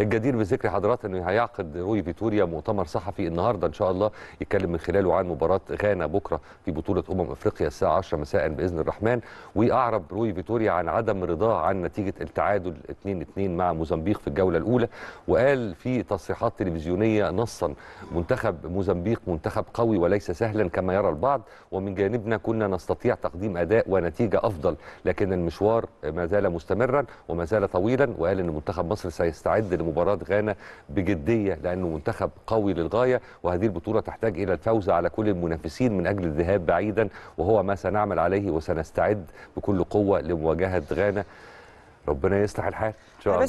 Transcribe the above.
الجدير بذكر حضرات انه هيعقد روي فيتوريا مؤتمر صحفي النهارده ان شاء الله يتكلم من خلاله عن مباراه غانا بكره في بطوله امم افريقيا الساعه 10 مساء باذن الرحمن واعرب روي فيتوريا عن عدم رضاه عن نتيجه التعادل 2-2 مع موزمبيق في الجوله الاولى وقال في تصريحات تلفزيونيه نصا منتخب موزمبيق منتخب قوي وليس سهلا كما يرى البعض ومن جانبنا كنا نستطيع تقديم اداء ونتيجه افضل لكن المشوار ما زال مستمرا وما زال طويلا وقال ان منتخب مصر سيستعد لمباراه غانا بجديه لانه منتخب قوي للغايه وهذه البطوله تحتاج الى الفوز على كل المنافسين من اجل الذهاب بعيدا وهو ما سنعمل عليه وسنستعد بكل قوه لمواجهه غانا ربنا يصلح الحال ان شاء الله